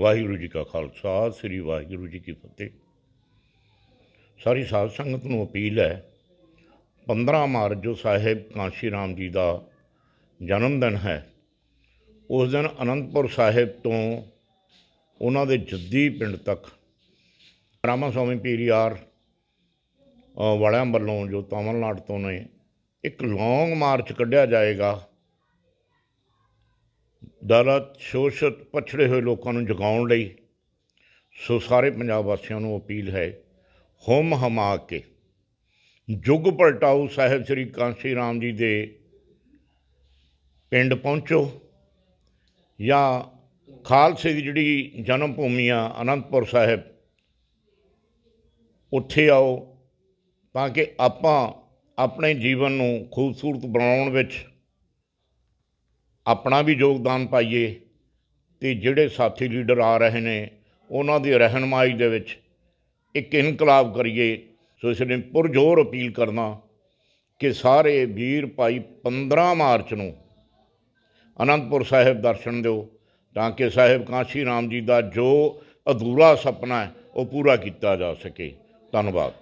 ਵਾਹਿਗੁਰੂ ਜੀ ਕਾ ਖਾਲਸਾ ਸ੍ਰੀ ਵਾਹਿਗੁਰੂ ਜੀ ਕੀ ਫਤਿਹ ਸਾਰੀ ਸਾਧ ਸੰਗਤ ਨੂੰ ਅਪੀਲ ਹੈ 15 ਮਾਰਚ ਜੋ ਸਾਹਿਬ ਕਾਂਸ਼ੀ ਰਾਮ ਜੀ ਦਾ ਜਨਮ ਦਿਨ ਹੈ ਉਸ ਦਿਨ ਅਨੰਦਪੁਰ ਸਾਹਿਬ ਤੋਂ ਉਹਨਾਂ ਦੇ ਜੱਦੀ ਪਿੰਡ ਤੱਕ ਰਾਮਾ ਸਵਾਮੀ ਪੀਰੀਆਰ ਵਾਲਿਆਂ ਵੱਲੋਂ ਜੋ ਤਾਮਿਲਨਾਡੂ ਤੋਂ ਨੇ ਇੱਕ ਲੌਂਗ ਮਾਰਚ ਕੱਢਿਆ ਜਾਏਗਾ ਦਲਤ ਸ਼ੋਸ਼ਿਤ ਪਛੜੇ ਹੋਏ ਲੋਕਾਂ ਨੂੰ ਜਗਾਉਣ ਲਈ ਸੋ ਸਾਰੇ ਪੰਜਾਬ ਵਾਸੀਆਂ ਨੂੰ ਅਪੀਲ ਹੈ ਹਮ ਹਮਾ ਕੇ ਜੁਗ ਪਲਟਾਉ ਸਾਹਿਬ ਸ੍ਰੀ ਕਾਂਸੀ ਰਾਮ ਜੀ ਦੇ ਪਿੰਡ ਪਹੁੰਚੋ ਜਾਂ ਖਾਲਸੇ ਦੀ ਜਿਹੜੀ ਜਨਮ ਭੂਮੀ ਆ ਅਨੰਦਪੁਰ ਸਾਹਿਬ ਉੱਥੇ ਆਓ ਤਾਂ ਕਿ ਆਪਾਂ ਆਪਣੇ ਜੀਵਨ ਨੂੰ ਖੂਬਸੂਰਤ ਬਣਾਉਣ ਵਿੱਚ ਆਪਣਾ ਵੀ ਯੋਗਦਾਨ ਪਾਈਏ ਤੇ ਜਿਹੜੇ ਸਾਥੀ ਲੀਡਰ ਆ ਰਹੇ ਨੇ ਉਹਨਾਂ ਦੀ ਰਹਿਨਮਾਈ ਦੇ ਵਿੱਚ ਇੱਕ ਇਨਕਲਾਬ ਕਰੀਏ ਸੋ ਇਸ ਲਈ ਪੁਰਜ਼ੋਰ ਅਪੀਲ ਕਰਨਾ ਕਿ ਸਾਰੇ ਵੀਰ ਭਾਈ 15 ਮਾਰਚ ਨੂੰ ਅਨੰਦਪੁਰ ਸਾਹਿਬ ਦਰਸ਼ਨ ਦਿਓ ਤਾਂ ਕਿ ਸਾਹਿਬ ਕਾਂਸ਼ੀ ਰਾਮ ਜੀ ਦਾ ਜੋ ਅਧੂਰਾ ਸੁਪਨਾ ਹੈ ਉਹ ਪੂਰਾ ਕੀਤਾ ਜਾ ਸਕੇ ਧੰਨਵਾਦ